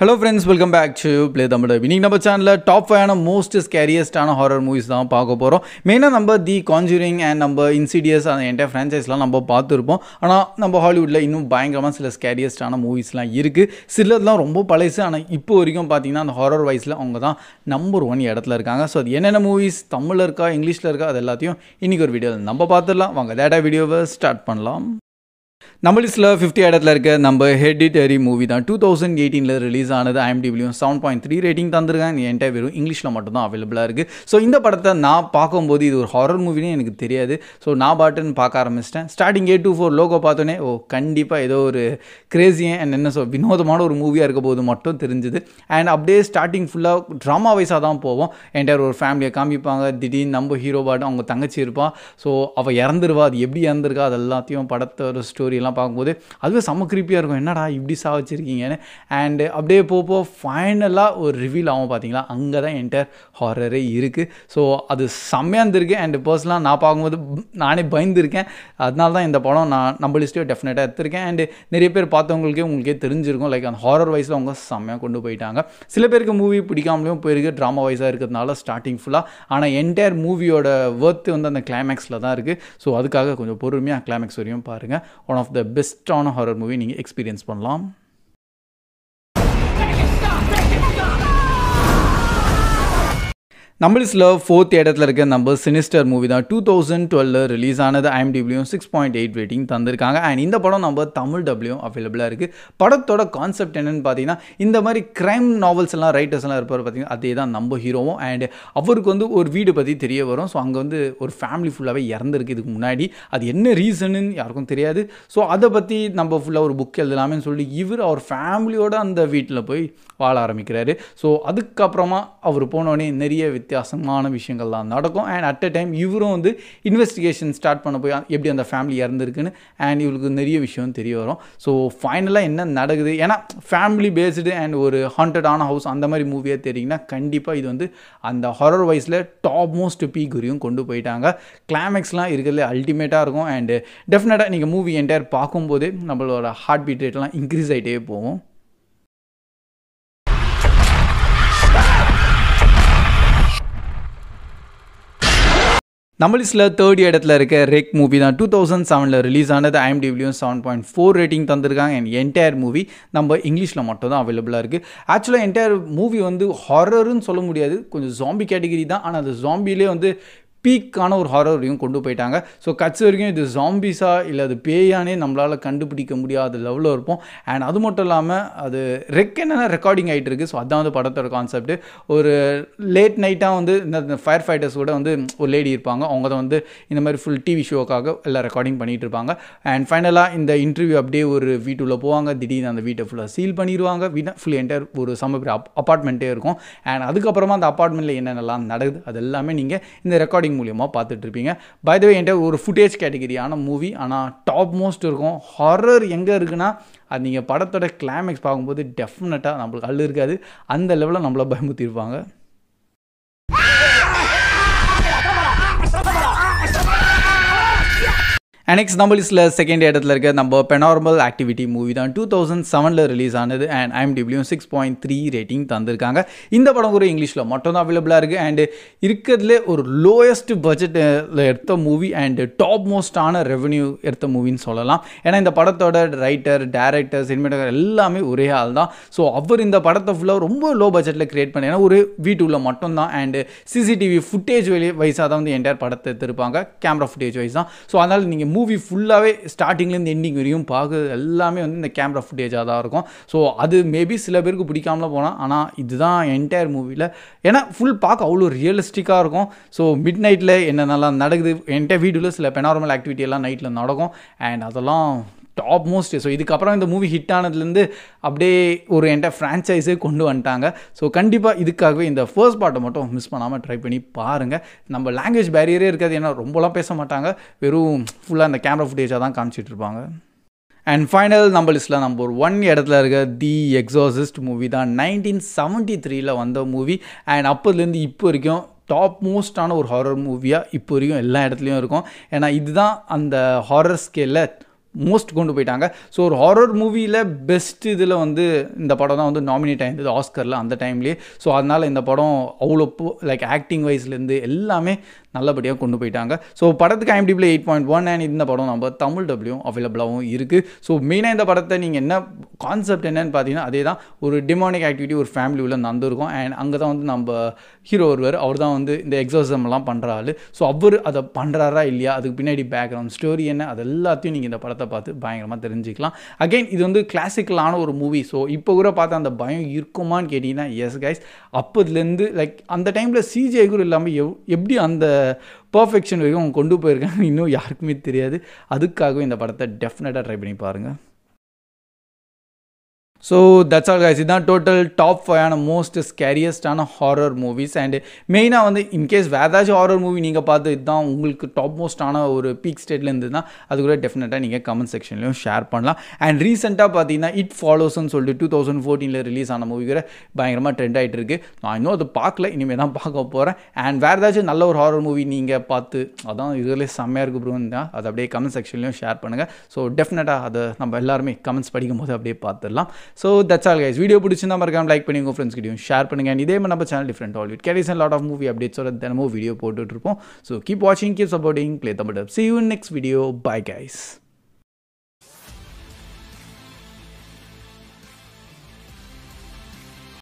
hello friends welcome back to play Tamil இன்னைக்கு நம்ம சேனலில் டாப் ஃபைவான மோஸ்ட் ஸ்கேரியஸ்டான ஹாரர் மூவிஸ் தான் பார்க்க போகிறோம் மெயினாக நம்ம தி கான்ஜூரிங் அண்ட் நம்ம இன்சிடியஸ் அந்த என்டைய ஃப்ரான்ச்சைஸ்லாம் நம்ம பார்த்துருப்போம் ஆனால் நம்ம ஹாலிவுட்டில் இன்னும் பயங்கரமாக சில ஸ்கேரியஸ்டான மூவிஸ்லாம் இருக்குது சிலதெல்லாம் ரொம்ப பழசு ஆனால் இப்போ வரைக்கும் பார்த்தீங்கன்னா அந்த ஹாரர் வைஸில் அவங்க தான் நம்பர் ஒன் இடத்துல இருக்காங்க ஸோ அது என்னென்ன மூவிஸ் தமிழில் இருக்கா இங்கிலீஷில் இருக்கா அது எல்லாத்தையும் இன்றைக்கி ஒரு வீடியோ நம்ம பார்த்துடலாம் வாங்க டேட்டா வீடியோவை ஸ்டார்ட் பண்ணலாம் நம்ம லிஸ்ட்டில் ஃபிஃப்டி இடத்துல இருக்க நம்ம ஹெடிட்டரி மூவி தான் டூ தௌசண்ட் எயிட்டீனில் ரிலீஸ் ஆனது டிபிள்யூ செவன் பாயிண்ட் த்ரீ ரேட்டிங் தந்திருக்காங்க என்கிட்ட வெறும் இங்கிலீஷில் மட்டும் தான் அவைலபிளாக இருக்குது ஸோ இந்த படத்தை நான் பார்க்கும்போது இது ஒரு ஹாரர் மூவினே எனக்கு தெரியாது ஸோ நான் பாட்டுன்னு பார்க்க ஆரம்பிச்சிட்டேன் starting A two four logo பார்த்தோன்னே ஓ கண்டிப்பாக ஏதோ ஒரு கிரேசியாக அண்ட் என்ன சொல் வினோதமான ஒரு மூவியாக இருக்க போது மட்டும் தெரிஞ்சுது அண்ட் அப்படியே ஸ்டார்டிங் ஃபுல்லாக ட்ராமா வைஸாக தான் போவோம் என்டையர் ஒரு ஃபேமிலியை காமிப்பாங்க திடீர்னு நம்ம ஹீரோ பாட்டும் அவங்க தங்கச்சி இருப்பான் ஸோ அவள் இறந்துருவா அது எப்படி இறந்துருக்கா அது எல்லாத்தையும் படத்தோட ஸ்டோரியெல்லாம் அதெல்லாம் பார்க்கும்போது அதுவே செம்ம கிருப்பியாக இருக்கும் என்னடா இப்படி சா வச்சுருக்கீங்கன்னு அண்டு அப்படியே போக ஃபைனலாக ஒரு ரிவீல் ஆகும் பார்த்தீங்களா அங்கே தான் என்டர் ஹாரரே இருக்குது ஸோ அது செம்மையாக இருந்திருக்கு அண்டு பர்சனலாக நான் பார்க்கும்போது நானே பயந்துருக்கேன் அதனால தான் இந்த படம் நான் நம்ம லிஸ்ட்லேயே டெஃபினட்டாக எடுத்திருக்கேன் அண்டு நிறைய பேர் பார்த்தவங்களுக்கே உங்களுக்கே தெரிஞ்சிருக்கும் லைக் அந்த ஹாரர் வைஸில் அவங்க செம்மையாக கொண்டு போயிட்டாங்க சில பேருக்கு மூவி பிடிக்காமலையும் போயிருக்கு ட்ராமா வைஸாக இருக்கிறதுனால ஸ்டார்டிங் ஃபுல்லாக ஆனால் என்டையர் மூவியோட ஒர்த்து வந்து அந்த கிளைமேக்ஸில் தான் இருக்குது ஸோ அதுக்காக கொஞ்சம் பொறுமையாக கிளைமேக்ஸ் வரையும் பாருங்கள் ஒன் ஆஃப் த பெஸ்ட்டான ஹாரர் மூவி நீங்கள் எக்ஸ்பீரியன்ஸ் பண்ணலாம் லிஸ்டில் ஃபோர்த் இடத்துல இருக்க நம்ம சினிஸ்டர் மூவி தான் டூ தௌசண்ட் டுவெலில் ரிலீஸ் ஆனது ஐஎம்டிபிள்யூயும் சிக்ஸ் பாயிண்ட் எயிட் ரேட்டிங் தந்திருக்காங்க அண்ட் இந்த படம் நம்ம தமிழ் டபிள்யூ அவைலபிளாக இருக்குது படத்தோட கான்செப்ட் என்னென்னு பார்த்தீங்கன்னா இந்த மாதிரி க்ரைம் நாவல்ஸ் எல்லாம் ரைட்டர்ஸ் எல்லாம் இருப்பார் பார்த்தீங்கன்னா அதே தான் நம்ம ஹீரோவும் அண்ட் அவருக்கு வந்து ஒரு வீடு பற்றி தெரிய வரும் ஸோ அங்கே வந்து ஒரு ஃபேமிலி ஃபுல்லாகவே இறந்துருக்கு இதுக்கு முன்னாடி அது என்ன ரீசனுன்னு யாருக்கும் தெரியாது ஸோ அதை பற்றி நம்ம ஃபுல்லாக ஒரு புக் எழுதலாமேன்னு சொல்லி இவர் அவர் ஃபேமிலியோட அந்த வீட்டில் போய் வாழ ஆரம்பிக்கிறாரு ஸோ அதுக்கப்புறமா அவர் போனோடனே நிறைய வித்தியாசமான விஷயங்கள்லாம் நடக்கும் அண்ட் அட் அ டைம் இவரும் வந்து இன்வெஸ்டிகேஷன் ஸ்டார்ட் பண்ண போய் எப்படி அந்த ஃபேமிலி இறந்துருக்குன்னு அண்ட் இவளுக்கு நிறைய விஷயம் தெரிய வரும் ஸோ ஃபைனலாக என்ன நடக்குது ஏன்னா ஃபேமிலி பேஸ்டு அண்ட் ஒரு ஹாண்டடான ஹவுஸ் அந்த மாதிரி மூவியாக தெரியுங்கன்னா கண்டிப்பாக இது வந்து அந்த ஹொரர் வைஸில் டாப் மோஸ்ட் பீக் வரையும் கொண்டு போயிட்டாங்க கிளைமேக்ஸ்லாம் இருக்கிறது அல்டிமேட்டாக இருக்கும் அண்ட் டெஃபினட்டாக நீங்கள் மூவி என்டையர் பார்க்கும்போதே நம்மளோட ஹார்ட் பீட் ரேட்லாம் இன்க்ரீஸ் ஆகிட்டே போகும் நம்ம தேர்ட் இடத்துல இருக்க ரெக் மூவி தான் டூ தௌசண்ட் செவனில் ரிலீஸ் ஆனது டிபிள்யூ செவன் பாயிண்ட் ஃபோர் ரேட்டிங் தந்திருக்காங்க அண்ட் என்டையர் மூவி நம்ம இங்கிலீஷில் மட்டும் தான் அவைலபிளாக இருக்குது ஆக்சுவலாக என்டையர் மூவி வந்து ஹாரருன்னு சொல்ல முடியாது கொஞ்சம் ஜாம்பி கேட்டகிரி தான் ஆனால் அந்த ஜாம்பிலே வந்து பீக்கான ஒரு ஹாரர் வரையும் கொண்டு போயிட்டாங்க ஸோ கட்ஸ் வரைக்கும் இது ஜாம்பிஸா இல்லை அது பேயானே நம்மளால் கண்டுபிடிக்க முடியாத லெவலில் இருப்போம் அண்ட் அது மட்டும் இல்லாமல் அது ரெக் என்ன ரெக்கார்டிங் ஆகிட்டு இருக்குது ஸோ அதான் வந்து படத்தோட கான்செப்ட் ஒரு லேட் நைட்டாக வந்து இந்த ஃபயர் ஃபைட்டர்ஸ் கூட வந்து ஒரு லேடி இருப்பாங்க அவங்க தான் வந்து இந்த மாதிரி ஃபுல் டிவி ஷோக்காக எல்லாம் ரெக்கார்டிங் பண்ணிகிட்டு இருப்பாங்க அண்ட் ஃபைனலாக இந்த இன்டர்வியூ அப்படியே ஒரு வீட்டுள்ளே போவாங்க திடீர்னு அந்த வீட்டை ஃபுல்லாக சீல் பண்ணிடுவாங்க வீட்டை ஃபுல் என்டையர் ஒரு சமபெரிய அப் அப்பார்ட்மெண்ட்டே இருக்கும் அண்ட் அதுக்கப்புறமா அந்த அப்பார்ட்மெண்ட்டில் என்னென்னலாம் நடக்குது அது எல்லாமே நீங்கள் இந்த ரெக்கார்டிங் ஸ்க்ரோலிங் மூலியமாக பார்த்துட்ருப்பீங்க பை என்கிட்ட ஒரு ஃபுட்டேஜ் கேட்டகிரியான மூவி ஆனால் டாப் மோஸ்ட் இருக்கும் ஹாரர் எங்கே இருக்குன்னா அது நீங்கள் படத்தோட கிளைமேக்ஸ் பார்க்கும்போது டெஃபினட்டாக நம்மளுக்கு அள்ளு இருக்காது அந்த லெவலில் நம்மளை பயமுத்திருப்பாங்க நெக்ஸ்ட் நம்ம லிஸ்ட்டில் செகண்ட் இடத்துல இருக்க நம்ம பெனார்மல் ஆக்டிவிட்டி மூவி தான் டூ தௌசண்ட் செவனில் ரிலீஸ் ஆனது அண்ட் டிபிள்யூ சிக்ஸ் பாயிண்ட் த்ரீ ரேட்டிங் தந்திருக்காங்க இந்த படம் கூட இங்கிலீஷில் மட்டும் தான் அவைலபிளாக இருக்குது அண்டு இருக்கிறதுலே ஒரு லோயஸ்ட் பட்ஜெட்டில் எடுத்த மூவி அண்ட் டாப் மோஸ்டான ரெவன்யூ எடுத்த மூவின்னு சொல்லலாம் ஏன்னா இந்த படத்தோட ரைட்டர் டேரக்டர் சினிமேட்டர் எல்லாமே ஒரே ஆள் தான் ஸோ அவர் இந்த படத்தை ஃபுல்லாக ரொம்ப லோ பட்ஜெட்டில் க்ரியேட் பண்ண ஏன்னா ஒரு வீட்டுள்ள மட்டும்தான் அண்டு சிசிடிவி ஃபுட்டேஜ் வைஸாக தான் வந்து என்டையர் படத்தை எடுத்திருப்பாங்க கேமரா ஃபுட்டேஜ் வைஸ் தான் ஸோ அதனால் நீங்கள் மூவி ஃபுல்லாகவே ஸ்டார்டிங்லேருந்து எண்டிங் வரையும் பார்க்குறது எல்லாமே வந்து இந்த கேமரா ஃபுட்டேஜாக தான் இருக்கும் ஸோ அது மேபி சில பேருக்கு பிடிக்காமல போனால் ஆனால் இதுதான் என்டையர் மூவியில் ஏன்னா ஃபுல் பார்க்க அவ்வளோ ரியலிஸ்டிக்காக இருக்கும் ஸோ மிட் நைட்டில் என்னென்னலாம் நடக்குது என்கிட்ட வீடியோவில் சில பெனார்மல் ஆக்டிவிட்டி எல்லாம் நைட்டில் நடக்கும் அண்ட் அதெல்லாம் டாப் மோஸ்ட் ஸோ இதுக்கப்புறம் இந்த மூவி ஹிட் ஆனதுலேருந்து அப்படியே ஒரு என்கிட்ட ஃப்ரான்ச்சைஸே கொண்டு வந்துட்டாங்க ஸோ கண்டிப்பாக இதுக்காகவே இந்த ஃபர்ஸ்ட் பார்ட்டை மட்டும் மிஸ் பண்ணாமல் ட்ரை பண்ணி பாருங்கள் நம்ம லாங்குவேஜ் பேரியரே இருக்காது ஏன்னா ரொம்பலாம் பேச மாட்டாங்க வெறும் ஃபுல்லாக அந்த கேமரா ஃபுட்டேஜாக தான் காமிச்சிட்ருப்பாங்க அண்ட் ஃபைனல் நம்ம லிஸ்ட்டில் நம்ம ஒரு ஒன் இடத்துல இருக்க தி எக்ஸாசிஸ்ட் மூவி தான் நைன்டீன் செவன்ட்டி த்ரீயில் வந்த மூவி அண்ட் அப்போதுலேருந்து இப்போ வரைக்கும் டாப் மோஸ்டான ஒரு ஹாரர் மூவியாக இப்போ வரைக்கும் எல்லா இடத்துலையும் இருக்கும் ஏன்னா இதுதான் அந்த ஹாரர் ஸ்கேலில் மோஸ்ட் கொண்டு போயிட்டாங்க ஸோ ஒரு ஹாரர் மூவியில் பெஸ்ட் இதில் வந்து இந்த படம் தான் வந்து நாமினேட் ஆயிருந்தது ஆஸ்கரில் அந்த டைம்லேயே ஸோ அதனால் இந்த படம் அவ்வளோ லைக் ஆக்டிங் வைஸ்லேருந்து எல்லாமே நல்லபடியாக கொண்டு போயிட்டாங்க ஸோ படத்துக்கு IMDb eight point one and இந்த படம் நம்ம தமிழ் டபிள்யூ அவைலபிளாகவும் இருக்குது ஸோ மெயினாக இந்த படத்தை நீங்கள் என்ன கான்செப்ட் என்னன்னு பார்த்தீங்கன்னா அதே தான் ஒரு டிமானிக் ஆக்டிவிட்டி ஒரு ஃபேமிலி உள்ள நடந்திருக்கும் அண்ட் அங்கே தான் வந்து நம்ம ஹீரோ ஒருவர் அவர் தான் வந்து இந்த எக்ஸாசம்லாம் பண்ணுறாரு ஸோ அவர் அதை பண்ணுறாரா இல்லையா அதுக்கு பின்னாடி பேக்ரவுண்ட் ஸ்டோரி என்ன அது எல்லாத்தையும் நீங்கள் இந்த படத்தை படத்தை பார்த்து பயங்கரமாக தெரிஞ்சுக்கலாம் அகைன் இது வந்து கிளாசிக்கலான ஒரு மூவி ஸோ இப்போ கூட பார்த்தா அந்த பயம் இருக்குமான்னு கேட்டிங்கன்னா எஸ் கைஸ் அப்போதுலேருந்து லைக் அந்த டைமில் சிஜிஐ கூட இல்லாமல் எவ் எப்படி அந்த பர்ஃபெக்ஷன் வரைக்கும் அவங்க கொண்டு போயிருக்காங்க இன்னும் யாருக்குமே தெரியாது அதுக்காகவும் இந்த படத்தை டெஃபினட்டாக ட்ரை பண்ணி பாருங்கள் ஸோ தட்ஸ் ஆல் கைஸ் இதுதான் டோட்டல் டாப் ஃபைவான மோஸ்ட் ஸ்கேரியஸ்டான ஹாரர் மூவிஸ் அண்டு மெயினாக வந்து இன்கேஸ் வேறு ஏதாச்சும் ஹாரர் மூவி நீங்கள் பார்த்து இதுதான் உங்களுக்கு டாப் மோஸ்டான ஒரு பீக் ஸ்டேட்டில் தான் அது கூட டெஃபினட்டாக நீங்கள் கமெண்ட் செக்ஷன்லையும் ஷேர் பண்ணலாம் அண்ட் ரீசெண்டாக பார்த்தீங்கன்னா இட் ஃபாலோஸ்ன்னு சொல்லிட்டு டூ தௌசண்ட் ஃபோர்டீனில் ரிலீஸ் ஆன மூவி கூட பயங்கரமாக ட்ரெண்ட் ஆகிட்டு இருக்குது நான் இன்னும் அதை பார்க்கல இனிமேல் தான் பார்க்க போகிறேன் அண்ட் வேறு ஏதாச்சும் நல்ல ஒரு ஹாரர் மூவி நீங்கள் பார்த்து அதான் இதுலேயே செம்மையாக இருக்கு ப்ரோன்னு தான் அதை அப்படியே கமெண்ட் செக்ஷன்லையும் ஷேர் பண்ணுங்கள் ஸோ டெஃபினட்டாக அதை நம்ம எல்லாருமே கமெண்ட்ஸ் படிக்கும் போது அப்படியே பார்த்துடலாம் so that's all guys video பிடிச்சிருந்தா மறக்காம லைக் பண்ணி உங்கள் ஃப்ரெண்ட்ஸ் கிட்டையும் ஷேர் பண்ணுங்கள் இதே மாதிரி நம்ம சேனல் டிஃப்ரெண்ட் ஆலிவுட் கேரிஸ் அண்ட் லாட் ஆஃப் மூவி அப்டேட்ஸோட தினமும் வீடியோ போட்டுட்ருப்போம் ஸோ கீப் வாட்சிங் keep supporting play Tamil see you next video bye guys